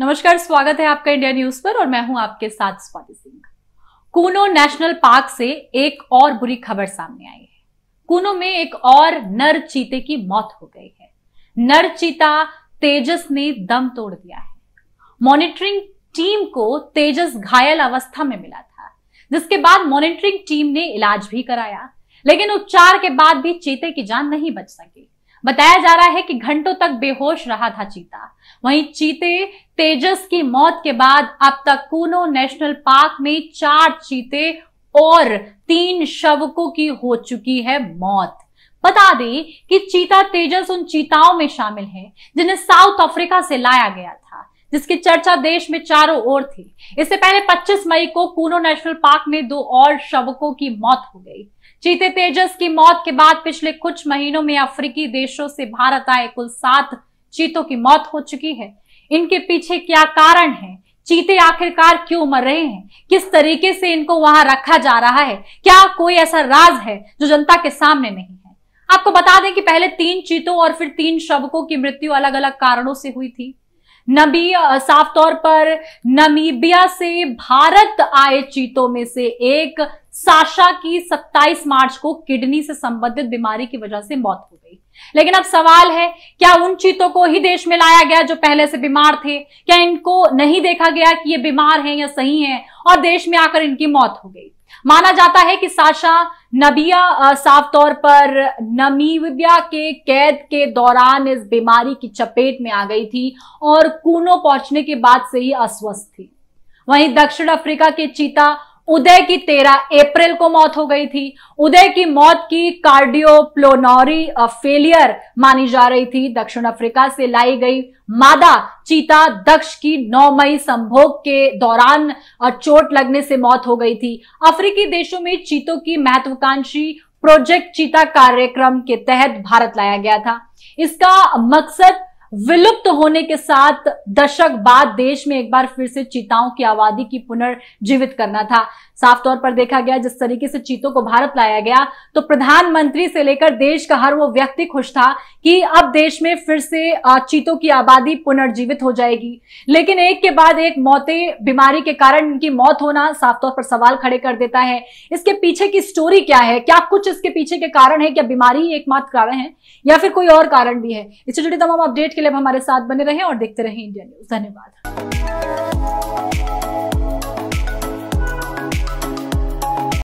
नमस्कार स्वागत है आपका इंडिया न्यूज पर और मैं हूं आपके साथ स्वाति सिंह कूनो नेशनल पार्क से एक और बुरी खबर सामने आई है कूनो में एक और नर चीते की मौत हो गई है नर चीता तेजस ने दम तोड़ दिया है मॉनिटरिंग टीम को तेजस घायल अवस्था में मिला था जिसके बाद मॉनिटरिंग टीम ने इलाज भी कराया लेकिन उपचार के बाद भी चीते की जान नहीं बच सकी बताया जा रहा है कि घंटों तक बेहोश रहा था चीता वहीं चीते तेजस की मौत के बाद अब तक कूनो नेशनल पार्क में चार चीते और तीन शवकों की हो चुकी है मौत बता दें कि चीता तेजस उन चीताओं में शामिल है जिन्हें साउथ अफ्रीका से लाया गया था जिसकी चर्चा देश में चारों ओर थी इससे पहले 25 मई को कूनो नेशनल पार्क में दो और शवकों की मौत हो गई चीते तेजस की मौत के बाद पिछले कुछ महीनों में अफ्रीकी देशों से भारत आए कुल सात चीतों की मौत हो चुकी है इनके पीछे क्या कारण है चीते आखिरकार क्यों मर रहे हैं किस तरीके से इनको वहां रखा जा रहा है क्या कोई ऐसा राज है जो जनता के सामने नहीं है आपको बता दें कि पहले तीन चीतों और फिर तीन शबकों की मृत्यु अलग अलग कारणों से हुई थी नबी साफ तौर पर नमीबिया से भारत आए चीतों में से एक साशा की 27 मार्च को किडनी से संबंधित बीमारी की वजह से मौत हो गई लेकिन अब सवाल है क्या उन चीतों को ही देश में लाया गया जो पहले से बीमार थे क्या इनको नहीं देखा गया कि ये बीमार हैं या सही हैं और देश में आकर इनकी मौत हो गई माना जाता है कि साशा नबिया साफ तौर पर नमीबिया के कैद के दौरान इस बीमारी की चपेट में आ गई थी और कूनो पहुंचने के बाद से ही अस्वस्थ थी वहीं दक्षिण अफ्रीका के चीता उदय की 13 अप्रैल को मौत हो गई थी उदय की मौत की कार्डियोप्लोनोरी फेलियर मानी जा रही थी दक्षिण अफ्रीका से लाई गई मादा चीता दक्ष की 9 मई संभोग के दौरान चोट लगने से मौत हो गई थी अफ्रीकी देशों में चीतों की महत्वाकांक्षी प्रोजेक्ट चीता कार्यक्रम के तहत भारत लाया गया था इसका मकसद विलुप्त होने के साथ दशक बाद देश में एक बार फिर से चीताओं की आबादी की पुनर्जीवित करना था साफ तौर पर देखा गया जिस तरीके से चीतों को भारत लाया गया तो प्रधानमंत्री से लेकर देश का हर वो व्यक्ति खुश था कि अब देश में फिर से चीतों की आबादी पुनर्जीवित हो जाएगी लेकिन एक के बाद एक मौतें बीमारी के कारण इनकी मौत होना साफ तौर पर सवाल खड़े कर देता है इसके पीछे की स्टोरी क्या है क्या कुछ इसके पीछे के कारण है क्या बीमारी एकमात्र कारण है या फिर कोई और कारण भी है इससे जुड़ी तमाम अपडेट के लिए हमारे साथ बने रहें और देखते रहें इंडिया न्यूज धन्यवाद